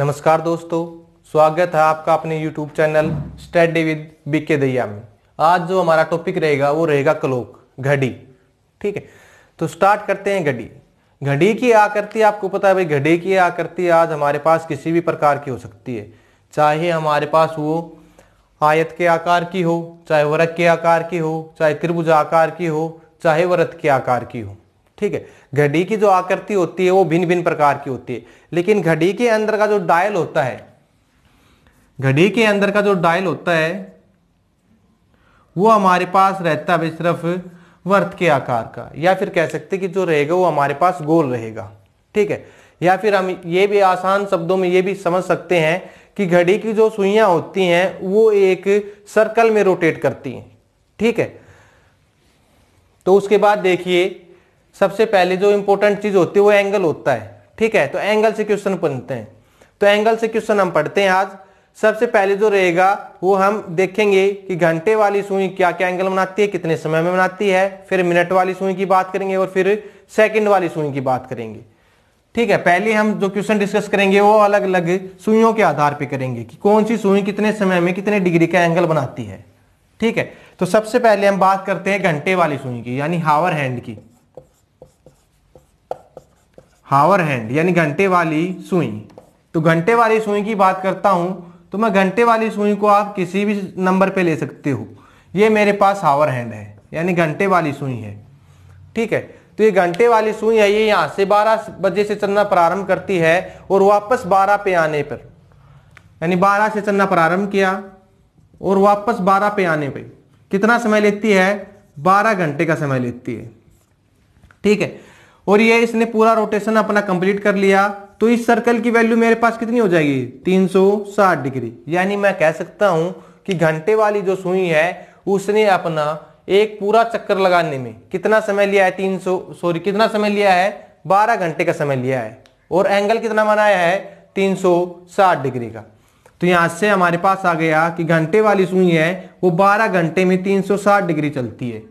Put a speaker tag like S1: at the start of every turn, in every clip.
S1: नमस्कार दोस्तों स्वागत है आपका अपने YouTube channel study with BK Daiya में आज जो हमारा टॉपिक रहेगा वो रहेगा क्लोक घड़ी ठीक है तो स्टार्ट करते हैं घड़ी घड़ी की आकृति आपको पता है भाई घड़ी की आकृति आज हमारे पास किसी भी प्रकार की हो सकती है चाहे हमारे पास वो आयत के आकार की हो चाहे वरक के आकार की हो चाहे त्रिभुज आकार की हो चाहे वरत के आकार की हो ठीक है घड़ी की जो आकृति होती है वो भिन्न भिन्न प्रकार की होती है लेकिन घड़ी के अंदर का जो डायल होता है घड़ी के अंदर का जो डायल होता है वो हमारे पास रहता है सिर्फ वर्त के आकार का या फिर कह सकते कि जो रहेगा वो हमारे पास गोल रहेगा ठीक है या फिर हम ये भी आसान शब्दों में ये भी समझ सकते हैं कि घड़ी की जो सुइयां होती हैं वो एक सर्कल में रोटेट करती हैं ठीक है तो उसके बाद देखिए सबसे पहले जो इंपॉर्टेंट चीज होती है वो एंगल होता है ठीक है तो एंगल से क्वेश्चन बनते हैं तो एंगल से क्वेश्चन हम पढ़ते हैं आज सबसे पहले जो रहेगा वो हम देखेंगे कि घंटे वाली सुई क्या क्या एंगल बनाती है कितने समय में बनाती है फिर मिनट वाली सुई की बात करेंगे और फिर सेकंड वाली सुई की बात करेंगे ठीक है पहले हम जो क्वेश्चन डिस्कस करेंगे वो अलग अलग सुइयों के आधार पर करेंगे कि कौन सी सुई कितने समय में कितने डिग्री का एंगल बनाती है ठीक है तो सबसे पहले हम बात करते हैं घंटे वाली सुई की यानी हावर हैंड की हावर हैंड यानी घंटे वाली सुई तो घंटे वाली सुई की बात करता हूँ तो मैं घंटे वाली सुई को आप किसी भी नंबर पे ले सकते हो ये मेरे पास हावर हैंड है यानी घंटे वाली सुई है ठीक है तो ये घंटे वाली सुई है ये यहाँ से 12 बजे से चलना प्रारंभ करती है और वापस 12 पे आने पर यानी 12 से चलना प्रारंभ किया और वापस 12 पे आने पर कितना समय लेती है बारह घंटे का समय लेती है ठीक है और ये इसने पूरा रोटेशन अपना कंप्लीट कर लिया तो इस सर्कल की वैल्यू मेरे पास कितनी हो जाएगी 360 डिग्री यानी मैं कह सकता हूं कि घंटे वाली जो सुई है उसने अपना एक पूरा चक्कर लगाने में कितना समय लिया है 300 सॉरी कितना समय लिया है 12 घंटे का समय लिया है और एंगल कितना बनाया है 360 डिग्री का तो यहां से हमारे पास आ गया कि घंटे वाली सुई है वो बारह घंटे में तीन डिग्री चलती है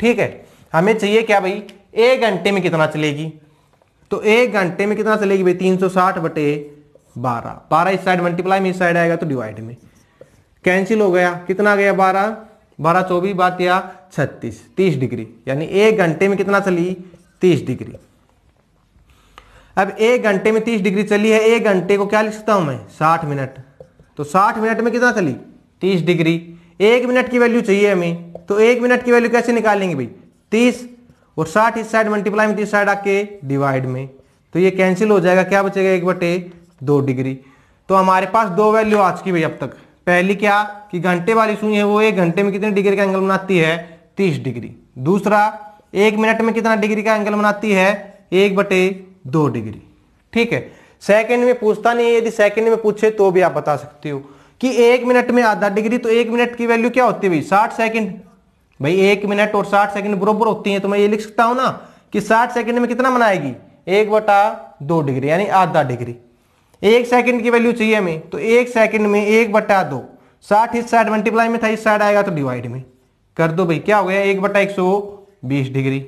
S1: ठीक है हमें चाहिए क्या भाई एक घंटे में कितना चलेगी तो एक घंटे में कितना चलेगी भाई तीन सौ साठ बटे बारह बारह इस साइड मल्टीप्लाई में इस साइड आएगा तो डिवाइड में कैंसिल हो गया कितना गया बारह बारह चौबीस बात या छत्तीस तीस डिग्री यानी एक घंटे में कितना चली तीस डिग्री अब एक घंटे में तीस डिग्री चली है एक घंटे को क्या लिख सकता हूं मैं साठ मिनट तो साठ मिनट में कितना चली तीस डिग्री एक मिनट की वैल्यू चाहिए हमें तो एक मिनट की वैल्यू कैसे निकालेंगे भाई तीस और साठ इस साइड मल्टीप्लाई में इस साइड आके डिवाइड में तो ये कैंसिल हो जाएगा क्या बचेगा एक बटे दो डिग्री तो हमारे पास दो वैल्यू आज की भाई अब तक पहली क्या कि घंटे वाली सुई है वो एक घंटे में कितने डिग्री का एंगल बनाती है तीस डिग्री दूसरा एक मिनट में कितना डिग्री का एंगल बनाती है एक बटे दो डिग्री ठीक है सेकंड में पूछता नहीं है यदि सेकंड में पूछे तो भी आप बता सकते हो कि एक मिनट में आधा डिग्री तो एक मिनट की वैल्यू क्या होती है भाई साठ सेकंड भाई एक मिनट और साठ सेकंड बरोबर होती है तो मैं ये लिख सकता हूं ना कि साठ सेकंड में कितना मनाएगी एक बटा दो डिग्री यानी आधा डिग्री एक सेकंड की वैल्यू चाहिए हमें तो एक सेकंड में एक बटा दो साठ इस साइड मल्टीप्लाई में था इस साइड आएगा तो डिवाइड में कर दो भाई क्या हो गया एक बटा एक सौ बीस डिग्री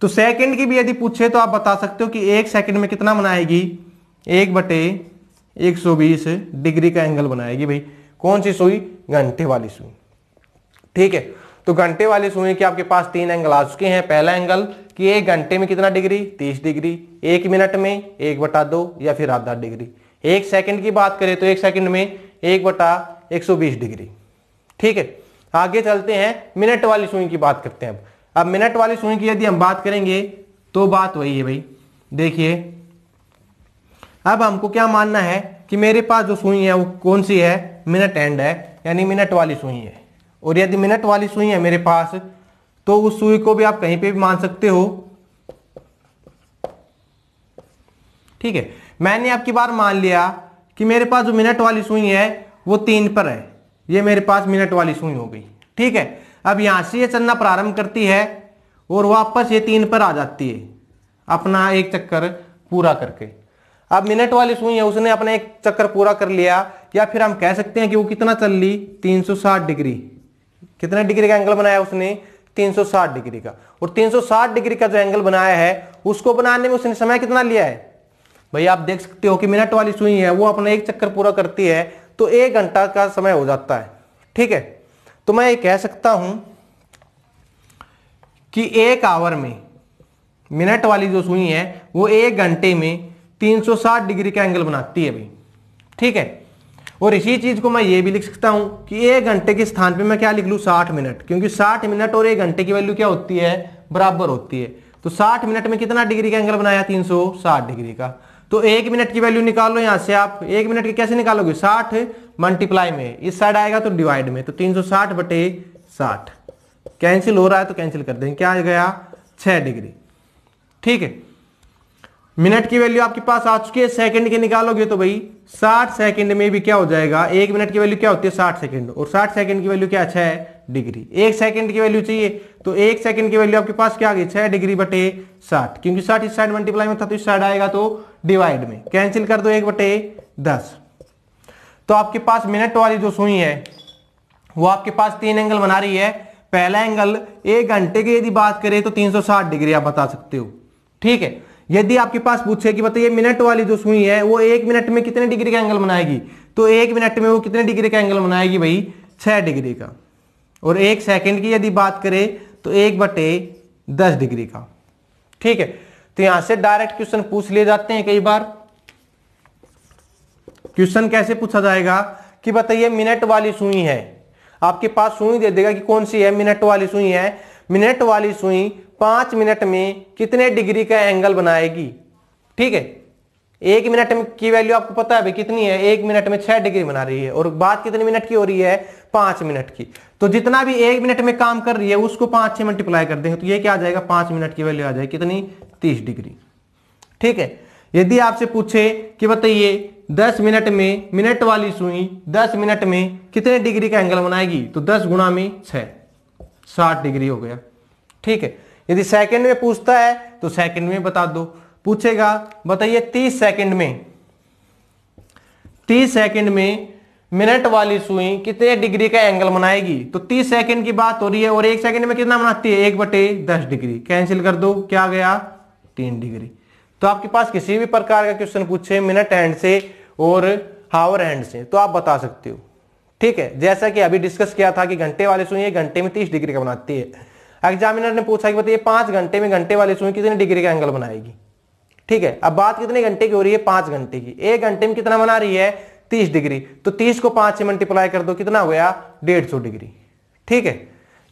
S1: तो सेकंड की भी यदि पूछे तो आप बता सकते हो कि एक सेकंड में कितना बनाएगी एक बटे एक सौ बीस डिग्री का एंगल बनाएगी भाई कौन सी सुई घंटे वाली सुई ठीक है तो घंटे वाले सुई के आपके पास तीन एंगल आ चुके हैं पहला एंगल कि एक घंटे में कितना डिग्री तीस डिग्री एक मिनट में एक बटा दो या फिर आधा डिग्री एक सेकंड की बात करें तो एक सेकंड में एक बटा एक सौ बीस डिग्री ठीक है आगे चलते हैं मिनट वाली सुई की बात करते हैं अब अब मिनट वाली सुई की यदि हम बात करेंगे तो बात वही है भाई देखिए अब हमको क्या मानना है कि मेरे पास जो सुई है वो कौन सी है मिनट एंड है यानी मिनट वाली सुई है और यदि मिनट वाली सुई है मेरे पास तो उस सुई को भी आप कहीं पे भी मान सकते हो ठीक है मैंने आपकी बार मान लिया कि मेरे पास जो मिनट वाली सुई है वो तीन पर है ये मेरे पास मिनट वाली सुई हो गई ठीक है अब यहां से ये चलना प्रारंभ करती है और वापस ये तीन पर आ जाती है अपना एक चक्कर पूरा करके अब मिनट वाली सुई है उसने अपना एक चक्कर पूरा कर लिया या फिर हम कह सकते हैं कि वो कितना चल ली 360 डिग्री कितना डिग्री का एंगल बनाया उसने 360 डिग्री का और 360 डिग्री का जो एंगल बनाया है उसको बनाने में उसने समय कितना लिया है भाई आप देख सकते हो कि मिनट वाली सुई है वो अपना एक चक्कर पूरा करती है तो एक घंटा का समय हो जाता है ठीक है तो मैं ये कह सकता हूं कि एक आवर में मिनट वाली जो सुई है वो एक घंटे में 360 डिग्री का एंगल बनाती है भाई ठीक है और इसी चीज को मैं ये भी लिख सकता हूं कि एक घंटे के स्थान पे मैं क्या लिख लू साठ मिनट क्योंकि साठ मिनट और एक घंटे की वैल्यू क्या होती है बराबर होती है तो साठ मिनट में कितना डिग्री का एंगल बनाया तीन सौ साठ डिग्री का तो एक मिनट की वैल्यू निकालो यहां से आप एक मिनट की कैसे निकालोगे साठ मल्टीप्लाई में इस साइड आएगा तो डिवाइड में तो तीन सौ साठ बटे साठ कैंसिल हो रहा है तो कैंसिल कर देंगे क्या आ गया छह डिग्री ठीक है मिनट की वैल्यू आपके पास आ चुकी है सेकंड की निकालोगे तो भाई 60 सेकंड में भी क्या हो जाएगा एक मिनट की वैल्यू क्या होती है 60 सेकंड और 60 सेकंड की वैल्यू क्या अच्छा है डिग्री एक सेकंड की वैल्यू चाहिए तो एक सेकंड की वैल्यू आपके पास क्या आ गई छह डिग्री बटे साठ क्योंकि साठ इस साइड मल्टीप्लाई में था तो इस साइड आएगा तो डिवाइड में कैंसिल कर दो एक बटे दस तो आपके पास मिनट वाली जो सुई है वो आपके पास तीन एंगल बना रही है पहला एंगल एक घंटे की यदि बात करें तो साठ डिग्री आप बता सकते हो ठीक है यदि आपके पास पूछे कि बताइए मिनट वाली जो सुई है वो एक मिनट में कितने डिग्री का एंगल बनाएगी तो एक मिनट में वो कितने डिग्री का एंगल बनाएगी भाई छह डिग्री का और एक सेकंड की यदि बात करें तो एक बटे दस डिग्री का ठीक है तो यहां से डायरेक्ट क्वेश्चन पूछ लिए जाते हैं कई बार क्वेश्चन कैसे पूछा जाएगा कि बताइए मिनट वाली सुई है आपके पास सुई दे देगा कि कौन सी है मिनट वाली सुई है मिनट वाली सुई पांच मिनट में कितने डिग्री का एंगल बनाएगी ठीक है एक मिनट की वैल्यू आपको पता है भाई कितनी है एक मिनट में छह डिग्री बना रही है और बात कितने मिनट की हो रही है पांच मिनट की तो जितना भी एक मिनट में काम कर रही है उसको पांच छह मल्टीप्लाई कर देंगे तो ये क्या आ जाएगा पांच मिनट की वैल्यू आ जाएगी कितनी तीस डिग्री ठीक है यदि आपसे पूछे कि बताइए दस मिनट में मिनट वाली सुई दस मिनट में कितने डिग्री का एंगल बनाएगी तो दस गुणा में छह साठ डिग्री हो गया ठीक है यदि सेकंड में पूछता है तो सेकंड में बता दो पूछेगा बताइए तीस सेकंड में तीस सेकंड में मिनट वाली सुई कितने डिग्री का एंगल बनाएगी तो तीस सेकंड की बात हो रही है और एक सेकंड में कितना बनाती है एक बटे दस डिग्री कैंसिल कर दो क्या गया तीन डिग्री तो आपके पास किसी भी प्रकार का क्वेश्चन पूछे मिनट एंड से और हावर एंड से तो आप बता सकते हो ठीक है जैसा कि अभी डिस्कस किया था कि घंटे वाली सुई घंटे में तीस डिग्री का बनाती है एग्जामिनर ने पूछा कि बताइए पांच घंटे में घंटे वाली सुई कितनी डिग्री का एंगल बनाएगी ठीक है अब बात कितने घंटे की हो रही है पांच घंटे की एक घंटे में कितना बना रही है तीस डिग्री तो तीस को पांच से मल्टीप्लाई कर दो कितना हो गया डेढ़ सौ डिग्री ठीक है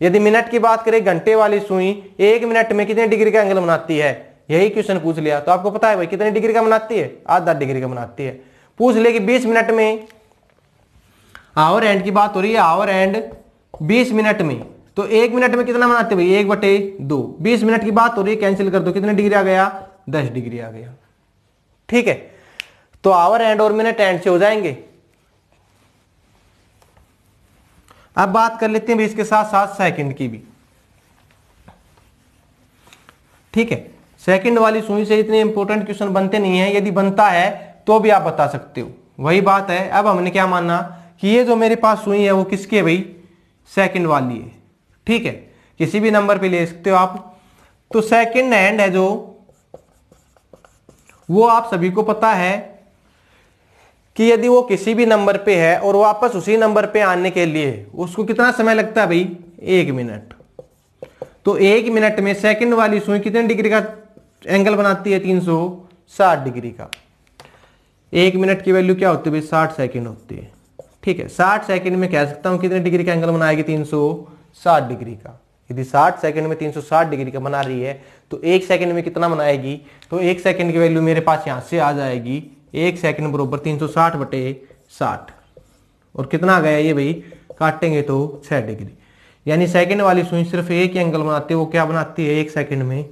S1: यदि मिनट की बात करें घंटे वाली सुई एक मिनट में कितने डिग्री का एंगल बनाती है यही क्वेश्चन पूछ लिया तो आपको पता है भाई कितने डिग्री का बनाती है आधा डिग्री का बनाती है पूछ ले कि बीस मिनट में आवर एंड की बात हो रही है आवर एंड बीस मिनट में तो एक मिनट में कितना बनाते भाई एक बटे दो बीस मिनट की बात हो रही है कैंसिल कर दो कितने डिग्री आ गया दस डिग्री आ गया ठीक है तो आवर एंड और मिनट एंड से हो जाएंगे अब बात कर लेते हैं भाई इसके साथ साथ सेकंड की भी ठीक है सेकंड वाली सुई से इतने इंपॉर्टेंट क्वेश्चन बनते नहीं है यदि बनता है तो भी आप बता सकते हो वही बात है अब हमने क्या माना कि ये जो मेरे पास सुई है वो किसकी है भाई सेकंड वाली है ठीक है किसी भी नंबर पे ले सकते हो आप तो सेकंड हैंड है जो वो आप सभी को पता है कि यदि वो किसी भी नंबर पे है और वापस उसी नंबर पे आने के लिए उसको कितना समय लगता है भाई एक मिनट तो एक मिनट में सेकंड वाली सुई कितने डिग्री का एंगल बनाती है 360 डिग्री का एक मिनट की वैल्यू क्या होती है भाई 60 सेकंड होती है ठीक है 60 सेकंड में कह सकता हूं कितने डिग्री का एंगल बनाएगी 360 साठ डिग्री का यदि साठ सेकंड में 360 डिग्री का बना रही है तो एक सेकंड में कितना बनाएगी तो एक सेकंड की वैल्यू मेरे पास यहाँ से आ जाएगी एक सेकंड बरोबर 360 बटे साठ और कितना आ गया ये भाई काटेंगे तो 6 डिग्री यानी सेकंड वाली सुई सिर्फ एक ही एंगल बनाती है वो क्या बनाती है एक सेकंड में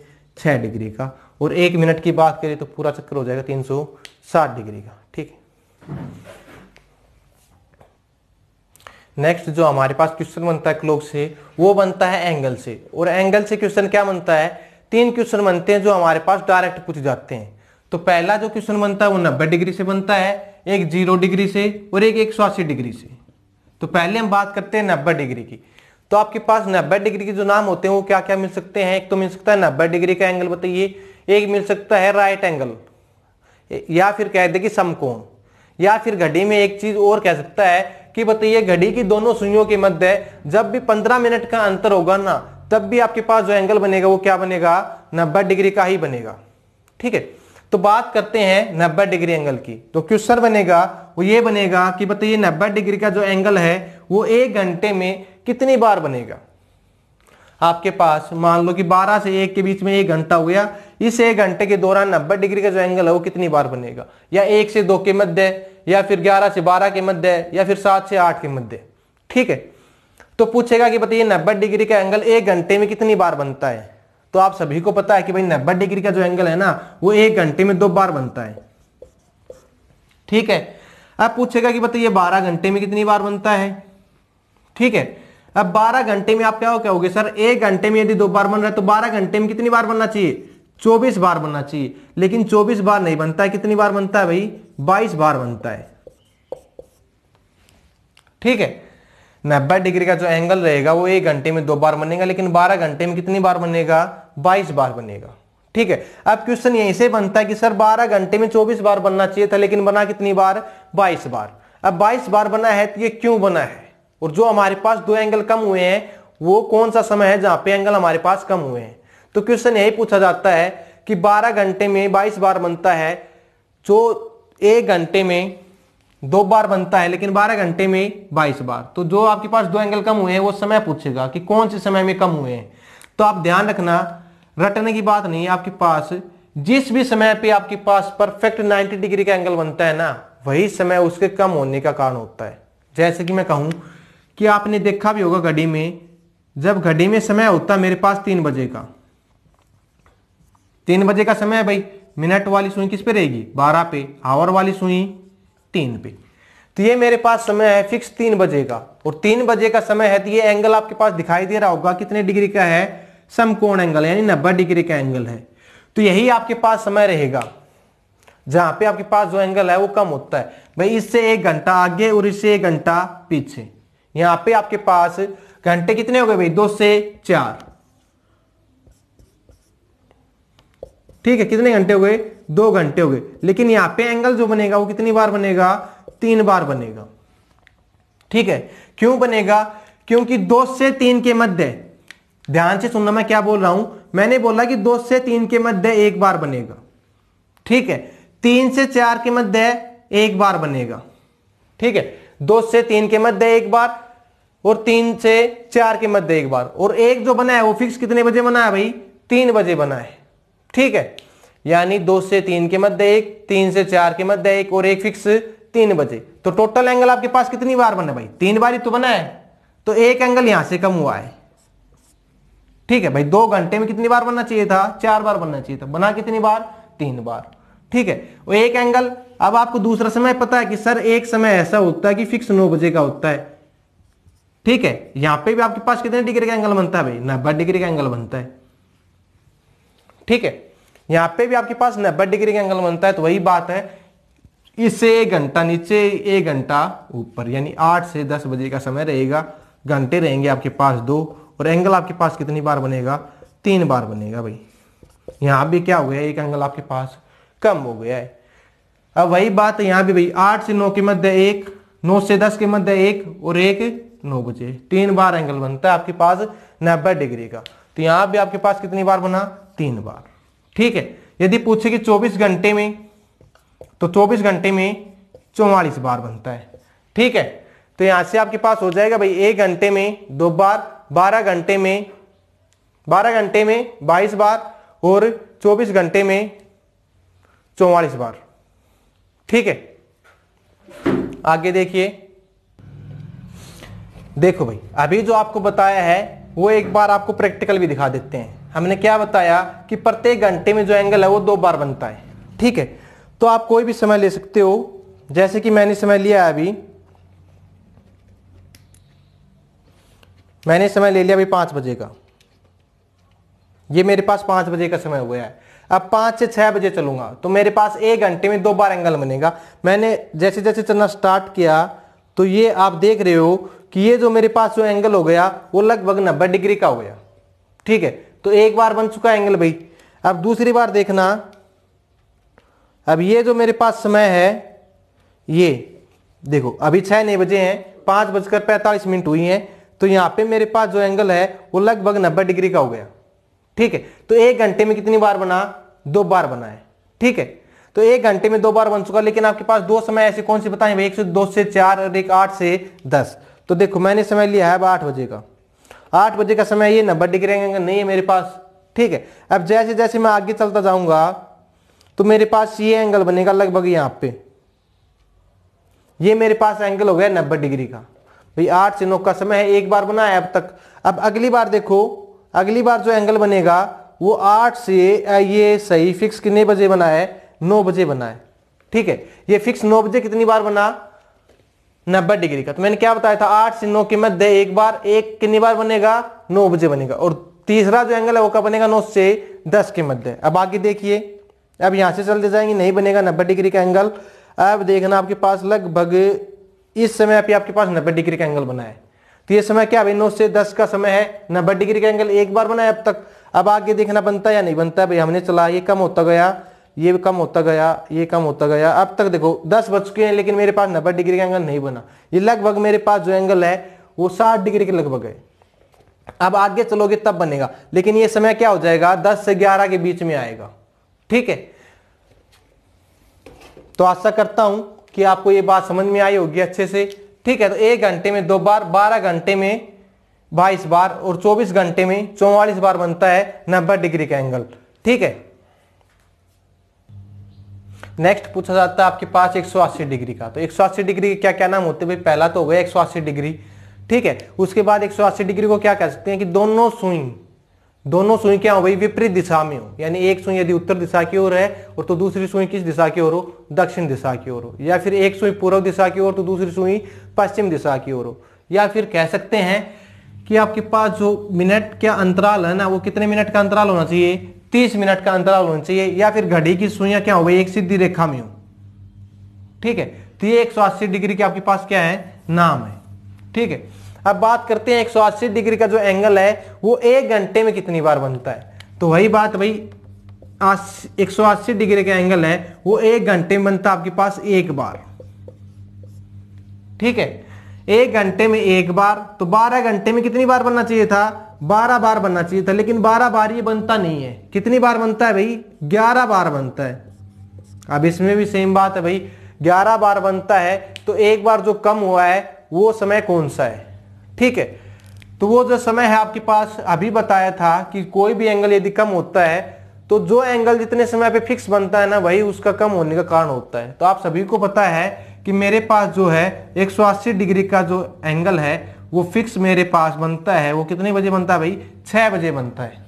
S1: छह डिग्री का और एक मिनट की बात करें तो पूरा चक्कर हो जाएगा तीन डिग्री का ठीक है नेक्स्ट जो हमारे पास क्वेश्चन बनता है क्लोक से वो बनता है एंगल से और एंगल से क्वेश्चन क्या बनता है तीन क्वेश्चन बनते हैं जो हमारे पास डायरेक्ट पूछे जाते हैं तो पहला जो क्वेश्चन बनता है वो नब्बे डिग्री से बनता है एक जीरो डिग्री से और एक एक सौ अस्सी डिग्री से तो पहले हम बात करते हैं नब्बे डिग्री की तो आपके पास नब्बे डिग्री के जो नाम होते हैं वो क्या क्या मिल सकते हैं एक तो मिल सकता है नब्बे डिग्री का एंगल बताइए एक मिल सकता है राइट एंगल या फिर कह दे कि समकोण या फिर घड़ी में एक चीज और कह सकता है कि बताइए घड़ी की दोनों सुइयों के मध्य जब भी पंद्रह मिनट का अंतर होगा ना तब भी आपके पास जो एंगल बनेगा वो क्या बनेगा नब्बे डिग्री का ही बनेगा ठीक है तो बात करते हैं 90 डिग्री एंगल की तो क्वेश्चन बनेगा वो ये बनेगा कि बताइए 90 डिग्री का जो एंगल है वो एक घंटे में कितनी बार बनेगा आपके पास मान लो कि 12 से 1 के बीच में एक घंटा हो गया इस एक घंटे के दौरान नब्बे डिग्री का जो एंगल है वो कितनी बार बनेगा या एक से दो के मध्य या फिर ग्यारह से बारह के मध्य या फिर सात से आठ के मध्य ठीक है तो पूछेगा कि बताइए नब्बे डिग्री का एंगल एक घंटे में कितनी बार बनता है तो आप सभी को पता है कि भाई नब्बे डिग्री का जो एंगल है ना वो एक घंटे में दो बार बनता है ठीक है अब पूछेगा कि बताइए बारह घंटे में कितनी बार बनता है ठीक है अब 12 घंटे में आप क्या हो कहोगे सर एक घंटे में यदि दो बार बन रहा है तो 12 घंटे में कितनी बार बनना चाहिए 24 बार बनना चाहिए लेकिन 24 बार नहीं बनता है कितनी बार बनता है भाई 22 बार बनता है ठीक है नब्बे डिग्री का जो एंगल रहेगा वो एक घंटे में दो बार बनेगा लेकिन बारह घंटे में कितनी बार बनेगा बाईस बार बनेगा ठीक है अब क्वेश्चन यहीं से बनता है कि सर बारह घंटे में चौबीस बार बनना चाहिए था लेकिन बना कितनी बार बाईस बार अब बाईस बार बना है तो ये क्यों बना है और जो हमारे पास दो एंगल कम हुए हैं वो कौन सा समय है जहां पे एंगल हमारे पास कम हुए हैं तो क्वेश्चन यही पूछा जाता है कि 12 घंटे में 22 बार बनता है जो एक घंटे में दो बार बनता है लेकिन 12 घंटे में 22 बार तो जो आपके पास दो एंगल कम हुए हैं वो समय पूछेगा कि कौन से समय में कम हुए हैं तो आप ध्यान रखना रटने की बात नहीं आपके पास जिस भी समय पे आपके पास परफेक्ट 90 डिग्री का एंगल बनता है ना वही समय उसके कम होने का कारण होता है जैसे कि मैं कहूं कि आपने देखा भी होगा घड़ी में जब घड़ी में समय होता मेरे पास तीन बजे का तीन बजे का समय है भाई मिनट वाली सुई किस पे रहेगी बारह पे आवर वाली सुई तीन पे तो ये मेरे पास समय है फिक्स तीन बजे का और तीन बजे का समय है तो ये एंगल आपके पास दिखाई दे रहा होगा कितने डिग्री का है समकोण एंगल यानी नब्बे डिग्री का एंगल है तो यही आपके पास समय रहेगा जहां पे आपके पास जो एंगल है वो कम होता है भाई इससे एक घंटा आगे और इससे एक घंटा पीछे यहां पे आपके पास घंटे कितने हो गए भाई दो से चार ठीक है कितने घंटे हो गए दो घंटे हो गए लेकिन यहां पे एंगल जो बनेगा वो कितनी बार बनेगा तीन बार बनेगा ठीक है क्यों बनेगा क्योंकि दो से तीन के मध्य ध्यान से सुनना मैं क्या बोल रहा हूं मैंने बोला कि दो से तीन के मध्य एक बार बनेगा ठीक है तीन से चार के मध्य एक बार बनेगा ठीक है दो से तीन के मध्य एक बार और तीन से चार के मध्य एक बार और एक जो बना है वो फिक्स कितने बजे बना है भाई तीन बजे बना है ठीक है यानी दो से तीन के मध्य एक तीन से चार के मध्य एक और एक फिक्स तीन बजे तो टोटल एंगल आपके पास कितनी बार बना भाई तीन बार ही तो बना है तो एक एंगल यहां से कम हुआ है ठीक है भाई दो घंटे में कितनी बार बनना चाहिए था चार बार बनना चाहिए था बना कितनी बार तीन बार ठीक है और एक एंगल अब आपको दूसरा समय पता है कि सर एक समय ऐसा होता है कि फिक्स नौ बजे का होता है ठीक है यहां पे भी आपके पास कितने डिग्री का एंगल बनता है भाई नब्बे डिग्री का एंगल बनता है ठीक है यहां पे भी आपके पास नब्बे डिग्री का एंगल बनता है तो वही बात है इसे एक घंटा नीचे एक घंटा ऊपर यानी आठ से दस बजे का समय रहेगा घंटे रहेंगे आपके पास दो और एंगल आपके पास कितनी बार बनेगा तीन बार बनेगा भाई यहां भी क्या हो गया एक एंगल आपके पास कम हो गया है अब वही बात यहां भी भाई आठ से नौ के मध्य एक नौ से दस के मध्य एक और एक नौ बजे तीन बार एंगल बनता है आपके पास नब्बे डिग्री का तो यहां भी आपके पास कितनी बार बना तीन बार ठीक है यदि पूछे कि 24 घंटे में तो 24 घंटे में चौवालीस बार बनता है ठीक है तो यहां से आपके पास हो जाएगा भाई एक घंटे में दो बार बारह घंटे में बारह घंटे में बाईस बार और चौबीस घंटे में चौवालीस बार ठीक है आगे देखिए देखो भाई अभी जो आपको बताया है वो एक बार आपको प्रैक्टिकल भी दिखा देते हैं हमने क्या बताया कि प्रत्येक घंटे में जो एंगल है वो दो बार बनता है ठीक है तो आप कोई भी समय ले सकते हो जैसे कि मैंने समय लिया है अभी मैंने समय ले लिया अभी पाँच बजे का ये मेरे पास पाँच बजे का समय हुआ है अब पाँच से छः बजे चलूंगा तो मेरे पास एक घंटे में दो बार एंगल बनेगा मैंने जैसे जैसे चलना स्टार्ट किया तो ये आप देख रहे हो कि ये जो मेरे पास जो एंगल हो गया वो लगभग नब्बे डिग्री का हो गया ठीक है तो एक बार बन चुका एंगल भाई अब दूसरी बार देखना अब ये जो मेरे पास समय है ये देखो अभी छः नए बजे हैं पाँच बजकर पैंतालीस मिनट हुई हैं तो यहाँ पे मेरे पास जो एंगल है वो लगभग नब्बे डिग्री का हो गया ठीक है तो एक घंटे में कितनी बार बना दो बार बना है ठीक है तो एक घंटे में दो बार बन चुका लेकिन आपके पास दो समय ऐसे कौन से बताएं भाई एक से दो से चार और एक आठ से दस तो देखो मैंने समय लिया है अब आठ बजे का आठ बजे का समय ये नब्बे डिग्री एंगल नहीं है मेरे पास ठीक है अब जैसे जैसे मैं आगे चलता जाऊंगा तो मेरे पास ये एंगल बनेगा लगभग यहाँ पे ये मेरे पास एंगल हो गया नब्बे डिग्री का भाई आठ से नौ का समय है एक बार बना है अब तक अब अगली बार देखो अगली बार जो एंगल बनेगा वो आठ से ये सही फिक्स कितने बजे बना है नौ बजे बना है ठीक है ये फिक्स नौ बजे कितनी बार बना नब्बे डिग्री का तो मैंने क्या बताया था आठ से नौ की मध्य एक बार एक कितनी बार बनेगा नौ बजे बनेगा और तीसरा जो एंगल है वो कब बनेगा नौ से दस के मध्य अब आगे देखिए अब यहाँ से चलते जाएंगे नहीं बनेगा नब्बे डिग्री का एंगल अब देखना आपके पास लगभग इस समय अभी आपके पास नब्बे डिग्री का एंगल बना है तो ये समय क्या अभी नौ से दस का समय है नब्बे डिग्री का एंगल एक बार बनाया अब तक अब आगे देखना बनता है या नहीं बनता है भाई हमने चला ये कम होता गया ये कम होता गया ये कम होता गया अब तक देखो दस बज चुके हैं लेकिन मेरे पास नब्बे डिग्री का एंगल नहीं बना ये लगभग मेरे पास जो एंगल है वो साठ डिग्री के लगभग है अब आगे चलोगे तब बनेगा लेकिन ये समय क्या हो जाएगा दस से ग्यारह के बीच में आएगा ठीक है तो आशा करता हूं कि आपको ये बात समझ में आई होगी अच्छे से ठीक है तो एक घंटे में दो बार बारह घंटे में बाईस बार और चौबीस घंटे में चौवालीस बार बनता है नब्बे डिग्री का एंगल ठीक है नेक्स्ट पूछा जाता है आपके पास एक डिग्री का तो एक डिग्री के क्या क्या नाम होते भाई पहला तो हो गया एक डिग्री ठीक है उसके बाद एक डिग्री को क्या कह सकते हैं कि दोनों सुई दोनों सुई क्या हो भाई विपरीत दिशा में हो यानी एक सुई यदि उत्तर दिशा की ओर है और तो दूसरी सुई किस दिशा की ओर हो दक्षिण दिशा की ओर हो या फिर एक सुई पूर्व दिशा की ओर तो दूसरी सुई पश्चिम दिशा की ओर हो या फिर कह सकते हैं कि आपके पास जो मिनट का अंतराल है ना वो कितने मिनट का अंतराल होना चाहिए तीस मिनट का अंतराल होना चाहिए या फिर घड़ी की सुइयां क्या हो गई एक सीधी रेखा में हो ठीक है तो ये 180 डिग्री के आपके पास क्या है नाम है ठीक है अब बात करते हैं 180 डिग्री का जो एंगल है वो एक घंटे में कितनी बार बनता है तो वही बात भाई एक सौ अस्सी डिग्री का एंगल है वो एक घंटे में बनता आपके पास एक बार ठीक है एक घंटे में एक बार तो बारह घंटे में कितनी बार बनना चाहिए था बारह बार बनना चाहिए था लेकिन बारह बार ये बनता नहीं है कितनी बार बनता है भाई ग्यारह बार बनता है अब इसमें भी सेम बात है भाई ग्यारह बार बनता है तो एक बार जो कम हुआ है वो समय कौन सा है ठीक है तो वो जो समय है आपके पास अभी बताया था कि कोई भी एंगल यदि कम होता है तो जो एंगल जितने समय पे फिक्स बनता है ना वही उसका कम होने का कारण होता है तो आप सभी को पता है कि मेरे पास जो है 180 डिग्री का जो एंगल है वो फिक्स मेरे पास बनता है वो कितने बजे बनता है भाई छः बजे बनता है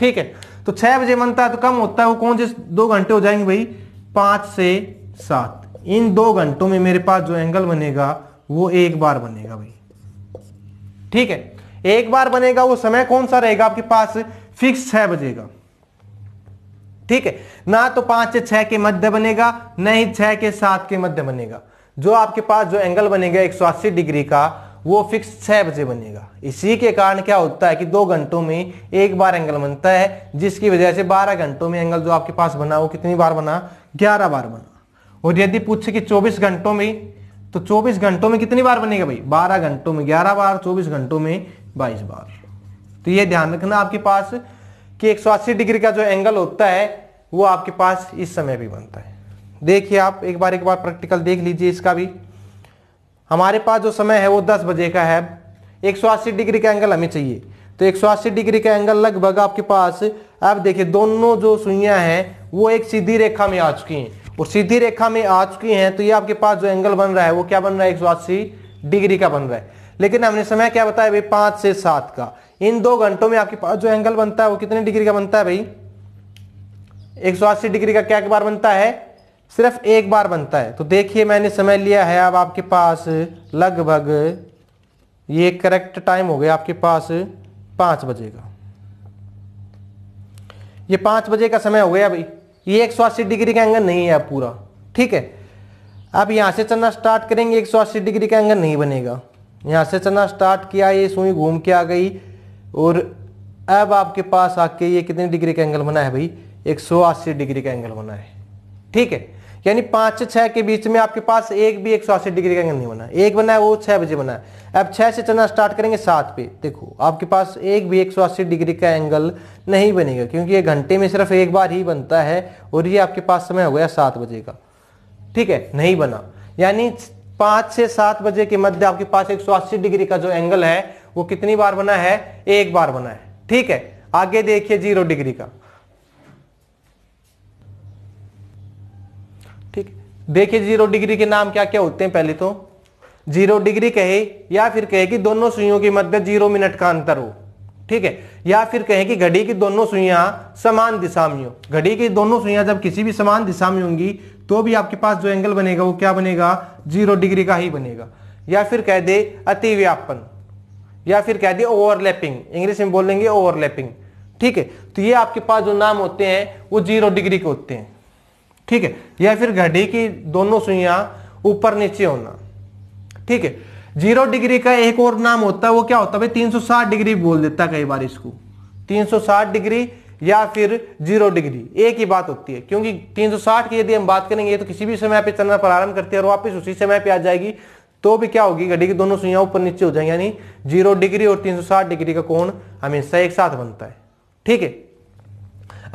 S1: ठीक है तो छः बजे बनता है तो कम होता है वो कौन से दो घंटे हो जाएंगे भाई पाँच से सात इन दो घंटों में मेरे पास जो एंगल बनेगा वो एक बार बनेगा भाई ठीक है एक बार बनेगा वो समय कौन सा रहेगा आपके पास फिक्स छह बजे का ठीक है ना तो पांच से छह के मध्य बनेगा ना ही छह के सात के मध्य बनेगा जो आपके पास जो एंगल बनेगा अस्सी डिग्री का वो फिक्स छः बजे बनेगा इसी के कारण क्या होता है कि दो घंटों में एक बार एंगल बनता है जिसकी वजह से बारह घंटों में एंगल जो आपके पास बना वो कितनी बार बना ग्यारह बार बना और यदि पूछे कि चौबीस घंटों में तो चौबीस घंटों में कितनी बार बनेगा भाई बारह घंटों में ग्यारह बार चौबीस घंटों में बाईस बार तो ये ध्यान रखना आपके पास कि एक डिग्री का जो एंगल होता है वो आपके पास इस समय भी बनता है देखिए आप एक बार एक बार प्रैक्टिकल देख लीजिए इसका भी हमारे पास जो समय है वो दस बजे का है एक डिग्री का एंगल हमें चाहिए तो एक डिग्री का एंगल लगभग आपके पास आप देखिए दोनों जो सुइयाँ हैं वो एक सीधी रेखा में आ चुकी हैं और सीधी रेखा में आ चुकी हैं तो ये आपके पास जो एंगल बन रहा है वो क्या बन रहा है एक डिग्री का बन रहा है लेकिन हमने समय क्या बताया भाई पाँच से सात का इन दो घंटों में आपके पास जो एंगल बनता है वो कितने डिग्री का बनता है भाई एक डिग्री का क्या एक बार बनता है सिर्फ एक बार बनता है तो देखिए मैंने समय लिया है अब आपके पास लगभग ये करेक्ट टाइम हो गया आपके पास पाँच बजे का ये पाँच बजे का समय हो गया अभी ये एक सौ अस्सी डिग्री का एंगल नहीं है अब पूरा ठीक है अब यहाँ से चलना स्टार्ट करेंगे एक सौ अस्सी डिग्री का एंगल नहीं बनेगा यहाँ से चलना स्टार्ट किया ये सुई घूम के आ गई और अब आपके पास आके ये कितने डिग्री का एंगल बना है भाई अस्सी डिग्री का एंगल बना है ठीक है यानी पांच से छह के बीच में आपके पास एक भी एक सौ अस्सी डिग्री का एंगल नहीं बना एक बना है वो छह बजे बना है अब छह से चलना स्टार्ट करेंगे सात पे देखो आपके पास एक भी एक सौ अस्सी डिग्री का एंगल नहीं बनेगा क्योंकि ये घंटे में सिर्फ एक बार ही बनता है और ये आपके पास समय हो गया सात बजे का ठीक है नहीं बना यानी पांच से सात बजे के मध्य आपके पास एक सौ अस्सी डिग्री का जो एंगल है वो कितनी बार बना है एक बार बना है ठीक है आगे देखिए जीरो डिग्री का देखिए जीरो डिग्री के नाम क्या क्या होते हैं पहले तो जीरो डिग्री कहे या फिर कहे कि दोनों सुइयों के मध्य जीरो मिनट का अंतर हो ठीक है या फिर कहे कि घड़ी की दोनों सुइया समान दिशा में हो घड़ी की दोनों सुइया जब किसी भी समान दिशा में होंगी तो भी आपके पास जो एंगल बनेगा वो क्या बनेगा जीरो डिग्री का ही बनेगा या फिर कह दे अतिव्यापन या फिर कह दे ओवरलैपिंग इंग्लिश में बोलेंगे ओवरलैपिंग ठीक है तो ये आपके पास जो नाम होते हैं वो जीरो डिग्री के होते हैं ठीक है या फिर घड़ी की दोनों सुइया ऊपर नीचे होना ठीक है जीरो डिग्री का एक और नाम होता है वो क्या होता है भाई साठ डिग्री बोल देता कई बार इसको साठ डिग्री या फिर जीरो डिग्री एक ही बात होती है क्योंकि 360 की यदि हम बात करेंगे तो किसी भी समय पे चलना प्रारंभ करते हैं और वापस उसी समय पे आ जाएगी तो भी क्या होगी घड़ी की दोनों सुइया ऊपर नीचे हो जाएंगे यानी जीरो डिग्री और 360 डिग्री का कोण हमेशा एक साथ बनता है ठीक है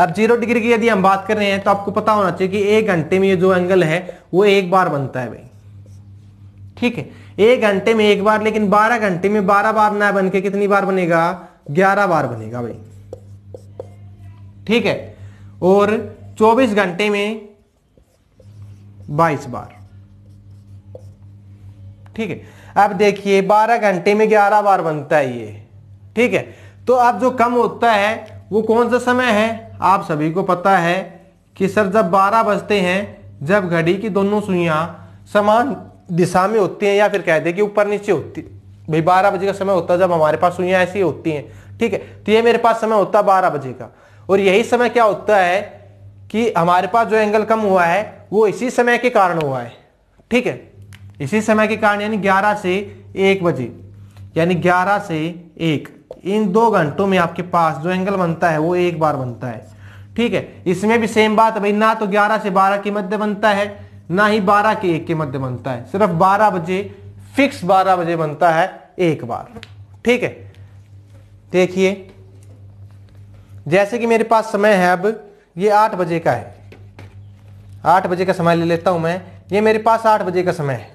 S1: अब जीरो डिग्री की यदि हम बात कर रहे हैं तो आपको पता होना चाहिए कि एक घंटे में ये जो एंगल है वो एक बार बनता है भाई ठीक है एक घंटे में एक बार लेकिन बारह घंटे में बारह बार ना बनके कितनी बार बनेगा ग्यारह बार बनेगा भाई ठीक है और चौबीस घंटे में बाईस बार ठीक है अब देखिए बारह घंटे में ग्यारह बार बनता है ये ठीक है तो अब जो कम होता है वो कौन सा समय है आप सभी को पता है कि सर जब बारह बजते हैं जब घड़ी की दोनों सुइयाँ समान दिशा में होती हैं या फिर कह दें कि ऊपर नीचे होती भाई बारह बजे का समय होता है जब हमारे पास सुइयाँ ऐसी होती हैं ठीक है तो ये मेरे पास समय होता है बारह बजे का और यही समय क्या होता है कि हमारे पास जो एंगल कम हुआ है वो इसी समय के कारण हुआ है ठीक है इसी समय के कारण यानी 11 से 1 बजे यानी 11 से एक इन दो घंटों में आपके पास जो एंगल बनता है वो एक बार बनता है ठीक है इसमें भी सेम बात भाई ना तो 11 से 12 के मध्य बनता है ना ही 12 के एक के मध्य बनता है सिर्फ 12 बजे फिक्स 12 बजे बनता है एक बार ठीक है देखिए जैसे कि मेरे पास समय है अब ये आठ बजे का है आठ बजे का समय ले लेता हूं मैं ये मेरे पास आठ बजे का समय है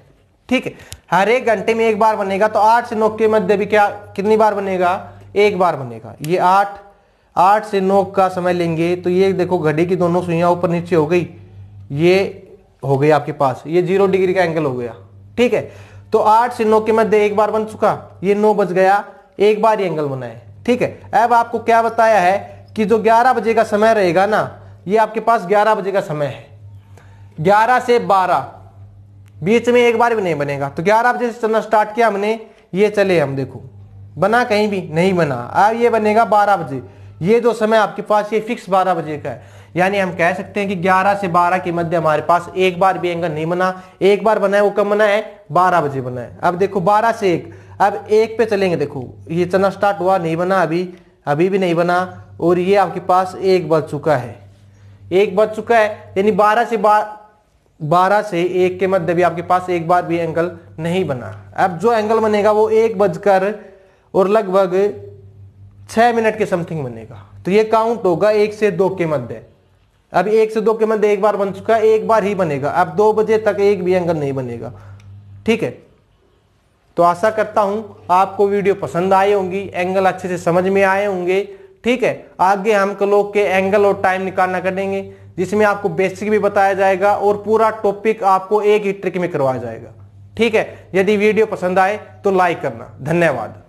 S1: ठीक है हर एक घंटे में एक बार बनेगा तो आठ से नौ के मध्य भी क्या कितनी बार बनेगा एक बार बनेगा ये आठ आठ से नौ का समय लेंगे तो ये देखो घड़ी की दोनों सुइयाँ ऊपर नीचे हो गई ये हो गई आपके पास ये जीरो डिग्री का एंगल हो गया ठीक है तो आठ से नौ के मध्य एक बार बन चुका ये नौ बज गया एक बार ही एंगल बनाए ठीक है अब आपको क्या बताया है कि जो ग्यारह बजे का समय रहेगा ना ये आपके पास ग्यारह बजे का समय है ग्यारह से बारह बीच में एक बार भी नहीं बनेगा तो ग्यारह बजे से चलना स्टार्ट किया हमने ये चले हम देखो बना कहीं भी नहीं बना अब ये बनेगा बारह बजे ये जो समय आपके पास ये फिक्स बारह बजे का है यानी हम कह सकते हैं कि 11 से 12 के मध्य हमारे पास एक बार भी एंगल नहीं बना एक बार बना है वो कब बना है 12 बजे बना है अब देखो 12 से एक अब एक पे चलेंगे देखो ये चलना स्टार्ट हुआ नहीं बना अभी अभी भी नहीं बना और ये आपके पास एक बज चुका है एक बज चुका है यानी बारह से बारह से एक के मध्य भी आपके पास एक बार भी एंगल नहीं बना अब जो एंगल बनेगा वो एक बजकर और लगभग छह मिनट के समथिंग बनेगा तो ये काउंट होगा एक से दो के मध्य अब एक से दो के मध्य एक बार बन चुका है एक बार ही बनेगा अब दो बजे तक एक भी एंगल नहीं बनेगा ठीक है तो आशा करता हूं आपको वीडियो पसंद आए होंगी एंगल अच्छे से समझ में आए होंगे ठीक है आगे हम लोग के एंगल और टाइम निकालना करेंगे जिसमें आपको बेसिक भी बताया जाएगा और पूरा टॉपिक आपको एक ही ट्रिक में करवाया जाएगा ठीक है यदि वीडियो पसंद आए तो लाइक करना धन्यवाद